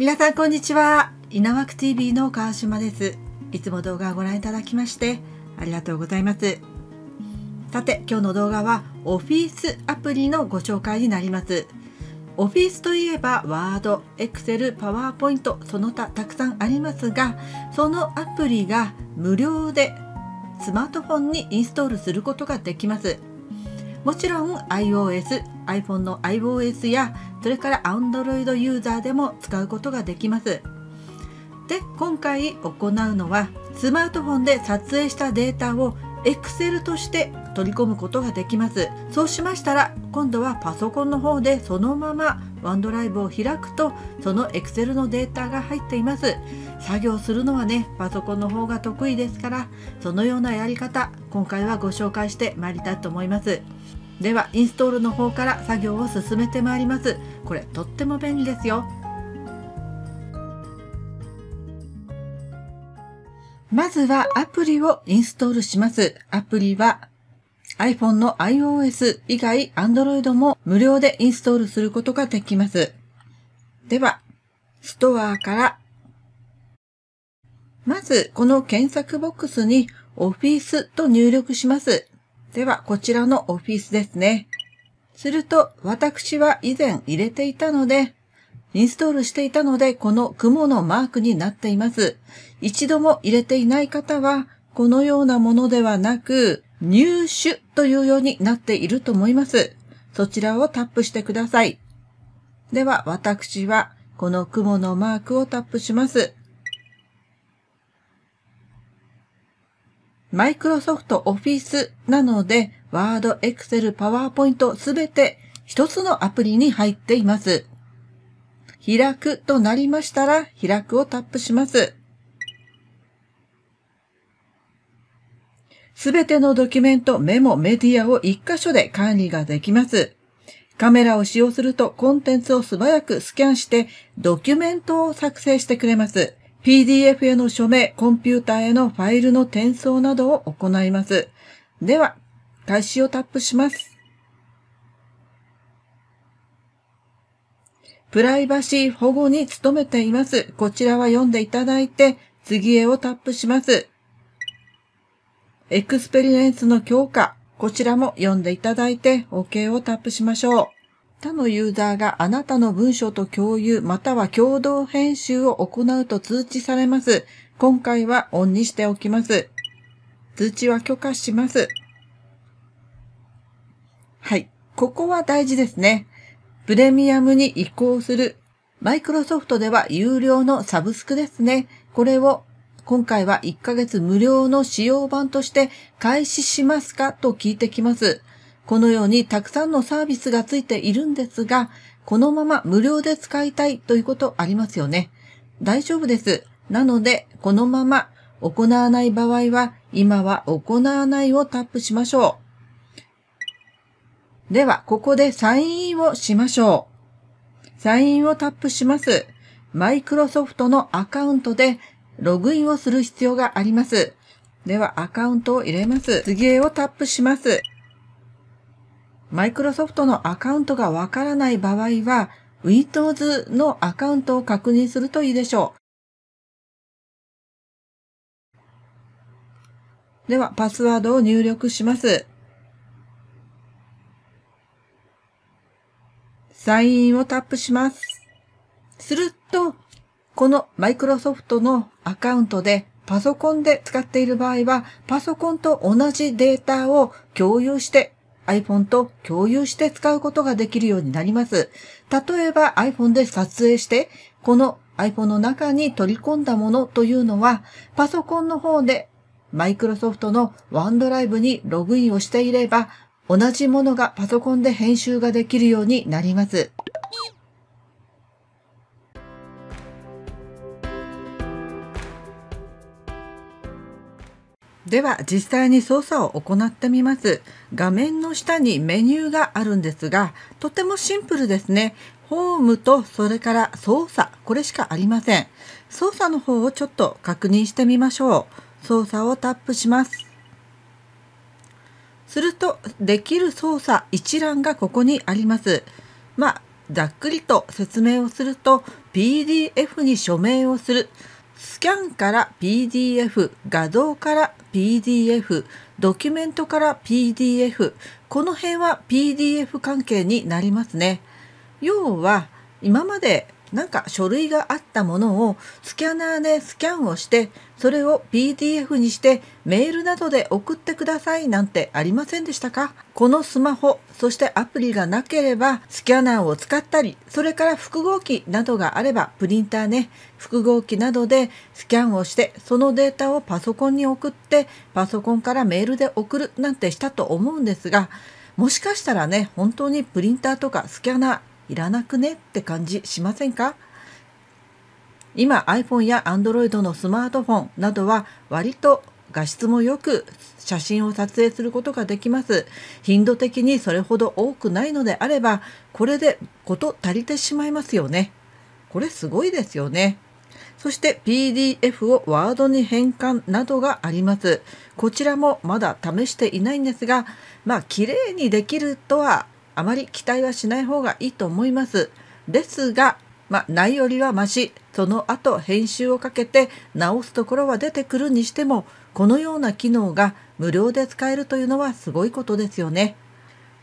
皆さんこんにちは稲枠 TV の川島ですいつも動画をご覧いただきましてありがとうございますさて今日の動画はオフィスアプリのご紹介になりますオフィスといえばワード、エクセル、パワーポイントその他たくさんありますがそのアプリが無料でスマートフォンにインストールすることができますもちろん iOS、iPhone の iOS やそれから Android ユーザーでも使うことができます。で今回行うのはスマートフォンで撮影したデータを Excel として取り込むことができますそうしましたら今度はパソコンの方でそのままワンドライブを開くとその Excel のデータが入っています作業するのはねパソコンの方が得意ですからそのようなやり方今回はご紹介してまいりたいと思いますではインストールの方から作業を進めてまいりますこれとっても便利ですよまずはアプリをインストールしますアプリは iPhone の iOS 以外 Android も無料でインストールすることができますではストアからまずこの検索ボックスに Office と入力しますでは、こちらのオフィスですね。すると、私は以前入れていたので、インストールしていたので、この雲のマークになっています。一度も入れていない方は、このようなものではなく、入手というようになっていると思います。そちらをタップしてください。では、私は、この雲のマークをタップします。マイクロソフトオフィスなので、ワード、エクセル、パワーポイントすべて一つのアプリに入っています。開くとなりましたら、開くをタップします。すべてのドキュメント、メモ、メディアを一箇所で管理ができます。カメラを使用するとコンテンツを素早くスキャンしてドキュメントを作成してくれます。PDF への署名、コンピュータへのファイルの転送などを行います。では、開始をタップします。プライバシー保護に努めています。こちらは読んでいただいて、次へをタップします。エクスペリエンスの強化、こちらも読んでいただいて、OK をタップしましょう。他のユーザーがあなたの文章と共有または共同編集を行うと通知されます。今回はオンにしておきます。通知は許可します。はい。ここは大事ですね。プレミアムに移行する。マイクロソフトでは有料のサブスクですね。これを今回は1ヶ月無料の使用版として開始しますかと聞いてきます。このようにたくさんのサービスがついているんですが、このまま無料で使いたいということありますよね。大丈夫です。なので、このまま行わない場合は、今は行わないをタップしましょう。では、ここでサインインをしましょう。サインインをタップします。マイクロソフトのアカウントでログインをする必要があります。では、アカウントを入れます。次へをタップします。マイクロソフトのアカウントがわからない場合は、Windows のアカウントを確認するといいでしょう。では、パスワードを入力します。サインをタップします。すると、このマイクロソフトのアカウントでパソコンで使っている場合は、パソコンと同じデータを共有して iPhone と共有して使うことができるようになります。例えば iPhone で撮影して、この iPhone の中に取り込んだものというのは、パソコンの方で Microsoft の OneDrive にログインをしていれば、同じものがパソコンで編集ができるようになります。では実際に操作を行ってみます画面の下にメニューがあるんですがとてもシンプルですねホームとそれから操作これしかありません操作の方をちょっと確認してみましょう操作をタップしますするとできる操作一覧がここにありますまあざっくりと説明をすると PDF に署名をするスキャンから PDF、画像から PDF、ドキュメントから PDF、この辺は PDF 関係になりますね。要は今までなんか書類があったものをスキャナーでスキャンをしてそれを PDF にしてメールなどで送ってくださいなんてありませんでしたかこのスマホそしてアプリがなければスキャナーを使ったりそれから複合機などがあればプリンターね複合機などでスキャンをしてそのデータをパソコンに送ってパソコンからメールで送るなんてしたと思うんですがもしかしたらね本当にプリンターとかスキャナーいらなくねって感じしませんか今 iPhone や Android のスマートフォンなどは割と画質もよく写真を撮影することができます頻度的にそれほど多くないのであればこれで事足りてしまいますよねこれすごいですよねそして PDF をワードに変換などがありますこちらもまだ試していないんですがまあ綺麗にできるとはあまり期待はしない方がいいと思います。ですが、まないよりはましその後編集をかけて直すところは出てくるにしてもこのような機能が無料で使えるというのはすごいことですよね。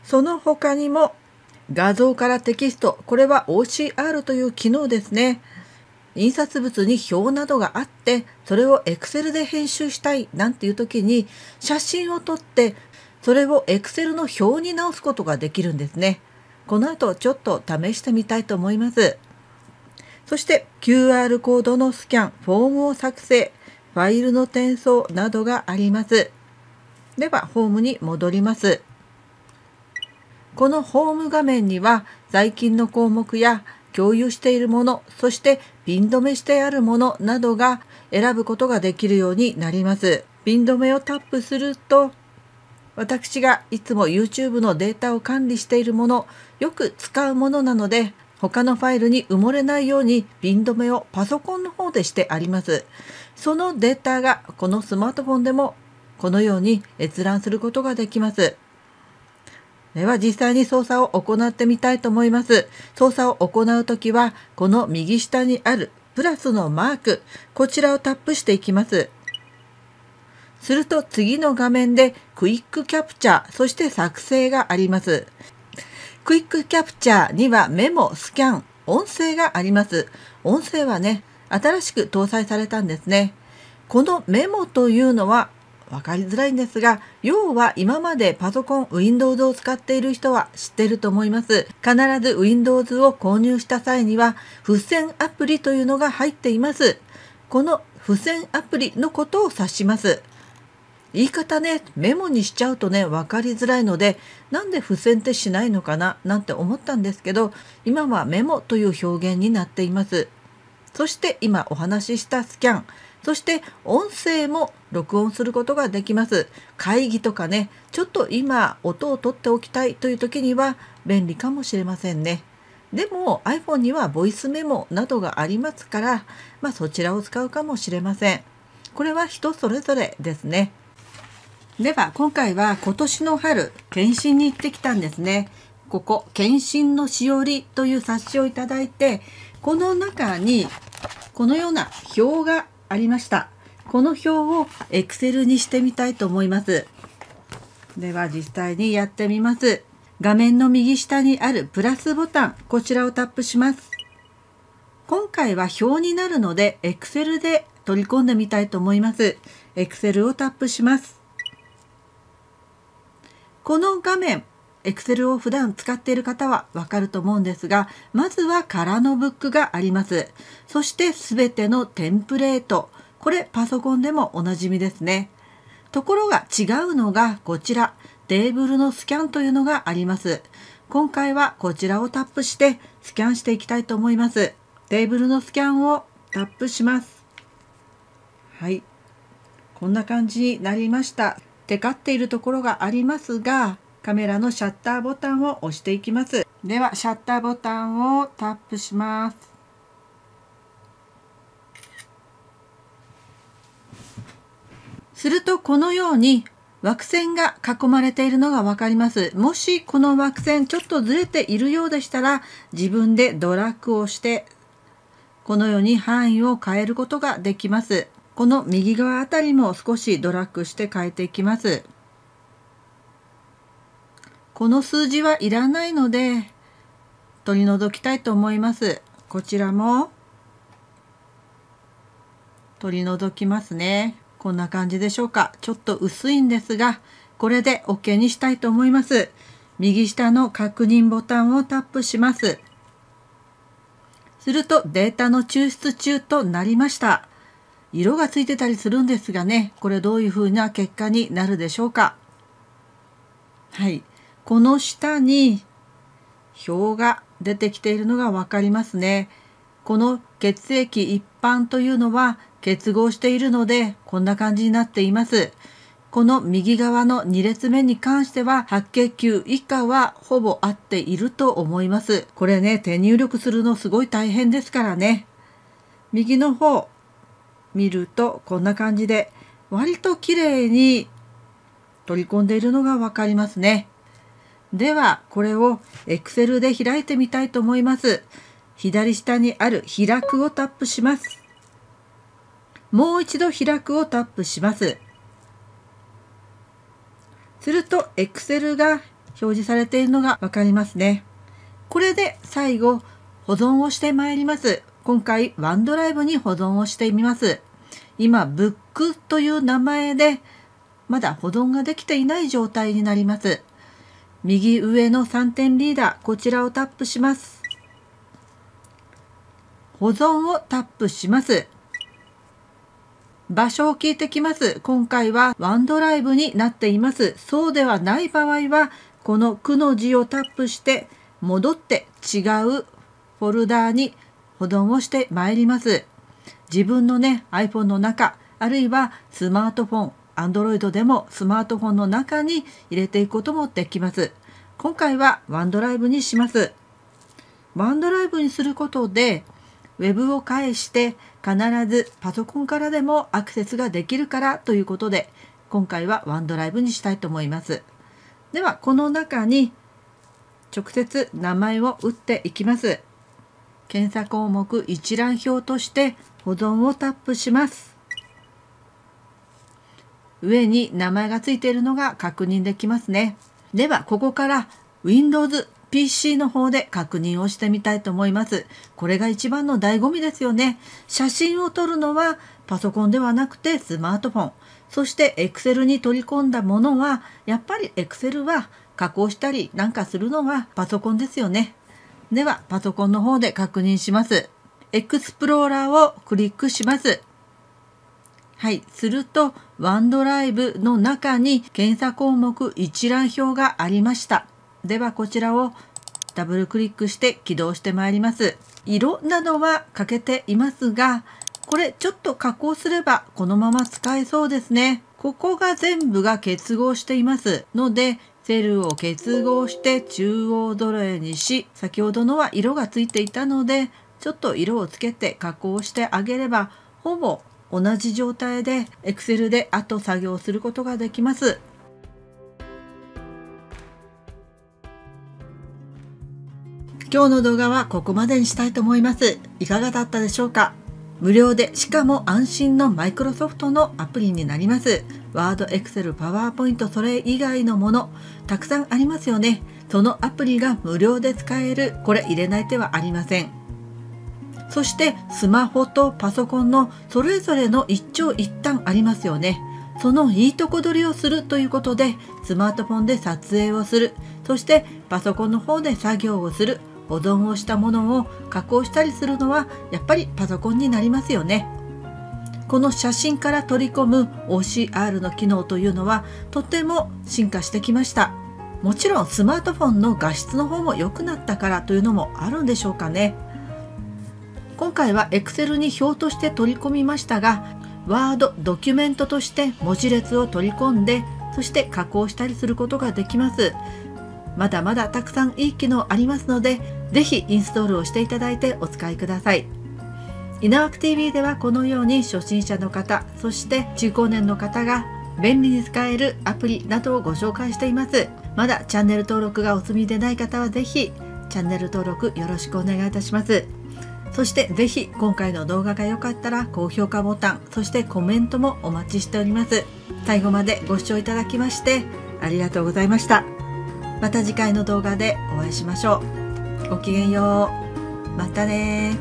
その他にも画像からテキストこれは OCR という機能ですね。印刷物に表などがあってそれを Excel で編集したいなんていう時に写真を撮ってそれを Excel の表に直すことができるんですね。この後ちょっと試してみたいと思います。そして QR コードのスキャン、フォームを作成、ファイルの転送などがあります。ではホームに戻ります。このホーム画面には在勤の項目や共有しているもの、そしてピン止めしてあるものなどが選ぶことができるようになります。ピン止めをタップすると私がいつも YouTube のデータを管理しているものよく使うものなので他のファイルに埋もれないようにピン止めをパソコンの方でしてあります。そのデータがこのスマートフォンでもこのように閲覧することができます。では実際に操作を行ってみたいと思います。操作を行うときはこの右下にあるプラスのマークこちらをタップしていきます。すると次の画面でクイックキャプチャー、そして作成があります。クイックキャプチャーにはメモ、スキャン、音声があります。音声はね、新しく搭載されたんですね。このメモというのは分かりづらいんですが要は今までパソコン Windows を使っている人は知ってると思います必ず Windows を購入した際には付箋アプリというのが入っていますこの付箋アプリのことを指します言い方ねメモにしちゃうとね分かりづらいのでなんで付箋ってしないのかななんて思ったんですけど今はメモという表現になっていますそして今お話ししたスキャンそして音声も録音することができます会議とかねちょっと今音を取っておきたいという時には便利かもしれませんねでも iPhone にはボイスメモなどがありますから、まあ、そちらを使うかもしれませんこれは人それぞれですねでは今回は今年の春検診に行ってきたんですねここ「検診のしおり」という冊子をいただいてこの中にこのような表がありましたこの表を Excel にしてみたいと思いますでは実際にやってみます画面の右下にあるプラスボタンこちらをタップします今回は表になるので Excel で取り込んでみたいと思います Excel をタップしますこの画面 Excel を普段使っている方はわかると思うんですが、まずは空のブックがあります。そして全てのテンプレート。これパソコンでもおなじみですね。ところが違うのがこちら、テーブルのスキャンというのがあります。今回はこちらをタップしてスキャンしていきたいと思います。テーブルのスキャンをタップします。はい。こんな感じになりました。テカっているところがありますがカメラのシャッターボタンを押していきますではシャッターボタンをタップしますするとこのように枠線が囲まれているのが分かります。もしこの枠線ちょっとずれているようでしたら自分でドラッグをしてこのように範囲を変えることができます。この右側あたりも少しドラッグして変えていきます。この数字はいらないので取り除きたいと思います。こちらも取り除きますね。こんな感じでしょうか。ちょっと薄いんですが、これで OK にしたいと思います。右下の確認ボタンをタップします。するとデータの抽出中となりました。色がついてたりするんですがねこれどういうふうな結果になるでしょうかはいこの下に表が出てきているのが分かりますねこの血液一般というのは結合しているのでこんな感じになっていますこの右側の2列目に関しては白血球以下はほぼ合っていると思いますこれね手入力するのすごい大変ですからね右の方見るとこんな感じで割と綺麗に取り込んでいるのが分かりますね。ではこれを Excel で開いてみたいと思います。左下にある「開く」をタップします。もう一度「開く」をタップします。すると Excel が表示されているのが分かりますね。これで最後保存をしてまいります。今回ワンドライブに保存をしてみます。今ブックという名前でまだ保存ができていない状態になります。右上の3点リーダー、こちらをタップします。保存をタップします。場所を聞いてきます。今回はワンドライブになっています。そうではない場合は、このく」の字をタップして、戻って違うフォルダーに保存をしてまいります。自分のね iPhone の中あるいはスマートフォン Android でもスマートフォンの中に入れていくこともできます。今回はワンドライブにします。ワンドライブにすることで Web を介して必ずパソコンからでもアクセスができるからということで今回はワンドライブにしたいと思います。ではこの中に直接名前を打っていきます。検査項目一覧表として保存をタップします上に名前がついているのが確認できますねではここから Windows PC の方で確認をしてみたいと思います。これが一番の醍醐味ですよね。写真を撮るのはパソコンではなくてスマートフォン。そして Excel に取り込んだものは、やっぱり Excel は加工したりなんかするのはパソコンですよね。ではパソコンの方で確認します。エクスプローラーをクリックします。はい、するとワンドライブの中に検査項目一覧表がありました。ではこちらをダブルクリックして起動してまいります。色などは欠けていますが、これちょっと加工すればこのまま使えそうですね。ここが全部が結合していますので、セルを結合して中央ドレーにし、先ほどのは色がついていたので、ちょっと色をつけて加工してあげればほぼ同じ状態で Excel でと作業することができます。今日の動画はここまでにしたいと思います。いかがだったでしょうか無料でしかも安心のマイクロソフトのアプリになります。ワード、エクセル、パワーポイント、それ以外のもの、たくさんありますよね。そのアプリが無料で使える、これ入れない手はありません。そしてスマホとパソコンのそれぞれの一長一短ありますよね。そのいいとこ取りをするということでスマートフォンで撮影をするそしてパソコンの方で作業をする保存をしたものを加工したりするのはやっぱりパソコンになりますよね。この写真から取り込む OCR の機能というのはとても進化してきました。もちろんスマートフォンの画質の方も良くなったからというのもあるんでしょうかね。今回は Excel に表として取り込みましたが Word ドキュメントとして文字列を取り込んでそして加工したりすることができますまだまだたくさんいい機能ありますので是非インストールをしていただいてお使いくださいイナワク TV ではこのように初心者の方そして中高年の方が便利に使えるアプリなどをご紹介していますまだチャンネル登録がお済みでない方は是非チャンネル登録よろしくお願いいたしますそしてぜひ今回の動画が良かったら高評価ボタン、そしてコメントもお待ちしております。最後までご視聴いただきましてありがとうございました。また次回の動画でお会いしましょう。ごきげんよう。またね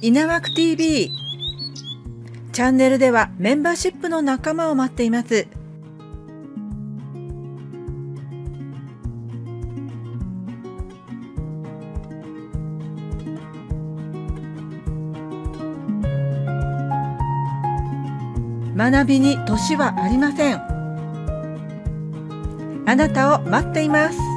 稲枠 TV チャンネルではメンバーシップの仲間を待っています。学びに年はありませんあなたを待っています